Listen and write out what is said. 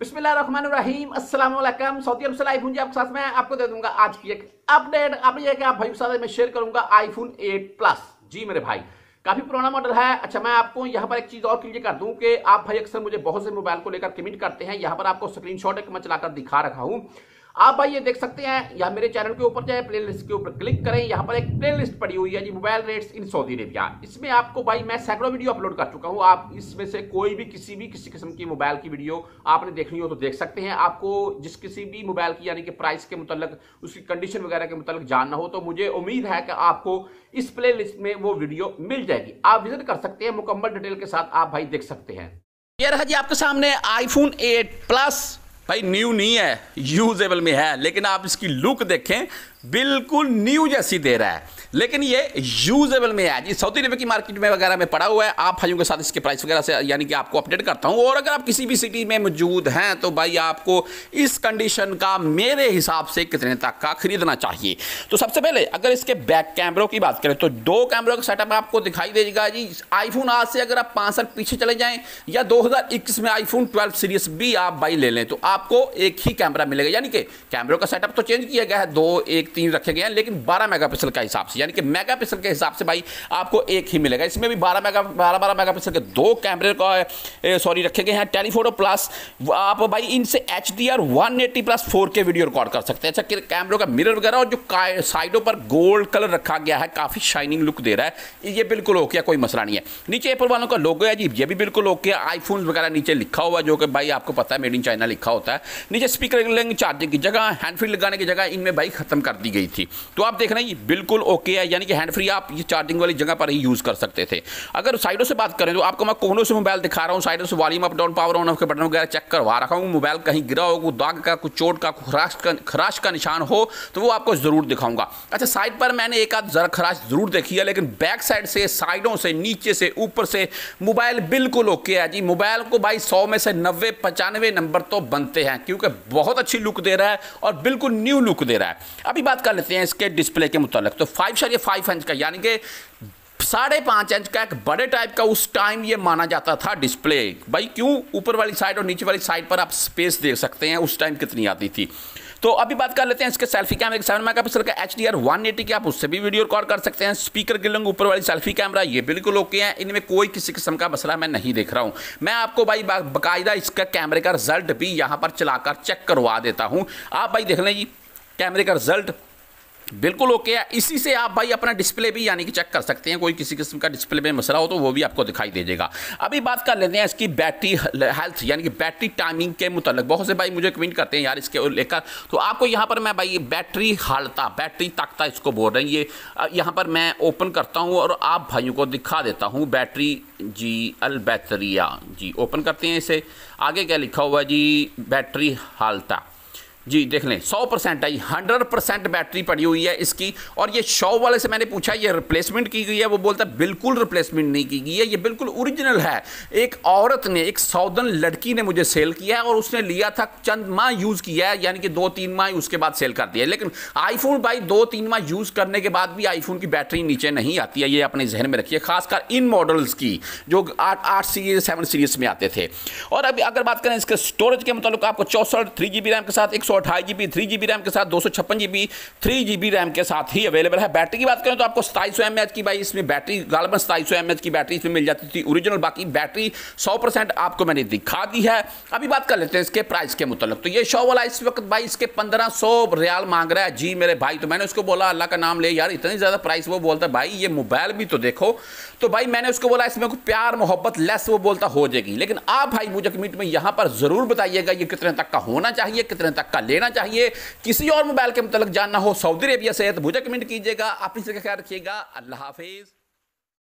बिस्मिल्लाम Aslam Saudi अरब से live जी आपके साथ मैं आपको दे दूंगा आज की एक अपडेट आप ये कि आप भाई के साथ मैं शेयर करूंगा आईफोन 8 प्लस जी मेरे भाई काफी पुराना मॉडल है अच्छा मैं आपको यहाँ पर एक चीज और क्लियर कर दूं कि आप भाई अक्सर मुझे बहुत से मोबाइल को लेकर कमेंट करते हैं यहाँ पर आपको स्क्रीनशॉट एक मैं चलाकर दिखा रखा हूँ आप भाई ये देख सकते हैं या मेरे चैनल के ऊपर जाए प्ले लिस्ट के ऊपर क्लिक करें यहाँ पर एक प्ले लिस्ट पड़ी हुई है जी mobile rates in Saudi Arabia इसमें आपको भाई मैं सैकड़ों वीडियो अपलोड कर चुका हूँ आप इसमें से कोई भी किसी भी किसी किस्म की मोबाइल की वीडियो आपने देखनी हो तो देख सकते हैं आपको जिस किसी भी मोबाइल की यानी कि प्राइस के मुतलक उसकी कंडीशन वगैरह के मुतल जानना हो तो मुझे उम्मीद है कि आपको इस प्ले लिस्ट में वो वीडियो मिल जाएगी आप विजिट कर सकते हैं मुकम्मल डिटेल के साथ आप भाई देख सकते हैं ये रहा जी आपके सामने आईफोन 8 प्लस भाई न्यू नहीं है यूजेबल में है लेकिन आप इसकी लुक देखें बिल्कुल न्यू जैसी दे रहा है लेकिन ये यूजेबल में है जी सऊदी अरब की मार्केट में वगैरह में पड़ा हुआ है आप भाइयों के साथ इसके प्राइस वगैरह से यानी कि आपको अपडेट करता हूँ और अगर आप किसी भी सिटी में मौजूद हैं तो भाई आपको इस कंडीशन का मेरे हिसाब से कितने तक का खरीदना चाहिए तो सबसे पहले अगर इसके बैक कैमरों की बात करें तो दो कैमरों का सेटअप आपको दिखाई देगा जी आईफोन आज से अगर आप पाँच साल पीछे चले जाएँ या दो में आईफोन ट्वेल्व सीरीज भी आप भाई ले लें तो आप आपको एक ही कैमरा मिलेगा यानी कि कैमरों का सेटअप तो चेंज किया गया है दो एक तीन रखे गए हैं लेकिन 12 मेगापिक्सल का हिसाब से यानी कि मेगापिक्सल के हिसाब से भाई आपको एक ही मिलेगा इसमें भी 12 मेगा बारह 12 मेगापिक्सल के दो कैमरे का सॉरी रखे गए हैं टेलीफोटो प्लस आप भाई इनसे H D R one eighty plus four के वीडियो रिकॉर्ड कर सकते हैं अच्छा कैमरों का मिरर वगैरह और जो साइडों पर गोल्ड कलर रखा गया है काफ़ी शाइनिंग लुक दे रहा है ये बिल्कुल ओके कोई मसला नहीं है नीचे एपल वालों का लोगो है जी ये भी बिल्कुल ओके आईफोन वगैरह नीचे लिखा हुआ जो कि भाई आपको पता है मेड इन चाइना लिखा होता है होता है नीचे स्पीकर लगेंगे चार्जिंग की जगह हैंड फ्री लगाने की जगह इनमें भाई ख़त्म कर दी गई थी तो आप देख रहे हैं बिल्कुल ओके है यानी कि हैंड फ्री आप ये चार्जिंग वाली जगह पर ही यूज़ कर सकते थे अगर साइडों से बात करें तो आपको मैं कोनों से मोबाइल दिखा रहा हूँ साइडों से volume up down power on off के बटन वगैरह चेक करवा रखा हूँ मोबाइल कहीं गिरा हो दाग का कुछ चोट का खराश का खराश का निशान हो तो वो आपको ज़रूर दिखाऊंगा अच्छा साइड पर मैंने एक आध जरा खराश ज़रूर देखी है लेकिन बैक साइड से साइडों से नीचे से ऊपर से मोबाइल बिल्कुल ओके है जी मोबाइल को भाई सौ में से नब्बे पचानवे नंबर तो बनते सकते हैं क्योंकि बहुत अच्छी लुक दे रहा है और बिल्कुल न्यू लुक दे रहा है अभी बात कर लेते हैं इसके डिस्प्ले के मुतल तो फाइव सर फाइव इंच का यानी कि साढ़े पाँच इंच का एक बड़े टाइप का उस टाइम ये माना जाता था डिस्प्ले भाई क्यों ऊपर वाली साइड और नीचे वाली साइड पर आप स्पेस देख सकते हैं उस टाइम कितनी आती थी तो अभी बात कर लेते हैं इसके सेल्फी कैमरे के सेवन मेगा पिक्सल का H D R one eighty आप उससे भी वीडियो रिकॉर्ड कर सकते हैं स्पीकर लंग ऊपर वाली सेल्फी कैमरा ये बिल्कुल ओके है इनमें कोई किसी किस्म का मसला मैं नहीं देख रहा हूँ मैं आपको भाई बाकायदा इसका कैमरे का रिजल्ट भी यहाँ पर चलाकर चेक करवा देता हूँ आप भाई देख लें जी कैमरे का रिजल्ट बिल्कुल ओके है इसी से आप भाई अपना डिस्प्ले भी यानी कि चेक कर सकते हैं कोई किसी किस्म का डिस्प्ले में मसला हो तो वो भी आपको दिखाई दे देगा अभी बात कर लेते हैं इसकी बैटरी हेल्थ यानी कि बैटरी टाइमिंग के मुतलक बहुत से भाई मुझे कमेंट करते हैं यार इसके लेकर तो आपको यहाँ पर मैं भाई बैटरी हालता बैटरी ताकता इसको बोल रहे हैं ये यहाँ पर मैं ओपन करता हूँ और आप भाइयों को दिखा देता हूँ बैटरी जी अल बैतरिया जी ओपन करते हैं इसे आगे क्या लिखा हुआ जी बैटरी हालता जी देख लें सौ परसेंट आई हंड्रेड परसेंट बैटरी पड़ी हुई है इसकी और ये शॉप वाले से मैंने पूछा ये रिप्लेसमेंट की गई है वो बोलता है बिल्कुल रिप्लेसमेंट नहीं की गई है ये बिल्कुल ओरिजिनल है एक औरत ने एक सौदन लड़की ने मुझे सेल किया है और उसने लिया था चंद माह यूज़ किया है यानी कि दो तीन माह उसके बाद सेल कर दिया है लेकिन आईफोन भाई दो तीन माह यूज़ करने के बाद भी आईफोन की बैटरी नीचे नहीं आती है ये अपने जहन में रखिए खासकर इन मॉडल्स की जो आठ आठ सीरीज सेवन सीरीज में आते थे और अभी अगर बात करें इसके स्टोरेज के मतलब आपको चौसठ थ्री जी रैम के साथ एक सौ अठाईस G B three G B RAM के साथ दो सौ छप्पन G B three G B RAM के साथ ही अवेलेबल है बैटरी की बात करें तो आपको सताई सौ एम एच की भाई इसमें बैटरी गालबन सताई सौ एम एच की बैटरी इसमें मिल जाती थी ओरिजिनल बाकी बैटरी सौ परसेंट आपको मैंने दिखा दी है अभी बात कर लेते हैं इसके प्राइस के मुतलब तो ये शो वाला इस वक्त भाई इसके पंद्रह सौ रियाल मांग रहा है जी मेरे भाई तो मैंने उसको बोला अल्लाह का नाम ले यार इतनी ज़्यादा प्राइस वो बोलता है भाई ये मोबाइल भी तो देखो तो भाई मैंने उसको बोला इसमें को प्यार मोहब्बत लेस वो बोलता हो जाएगी लेकिन आप भाई मुझे मीट में यहाँ पर ज़रूर बताइएगा ये कितने तक का होना चाहिए कितने तक का लेना चाहिए किसी और मोबाइल के मुतल जानना हो सऊदी अरेबिया से तो मुझे कमेंट कीजिएगा अपनी जगह ख्याल रखिएगा अल्लाह हाफिज़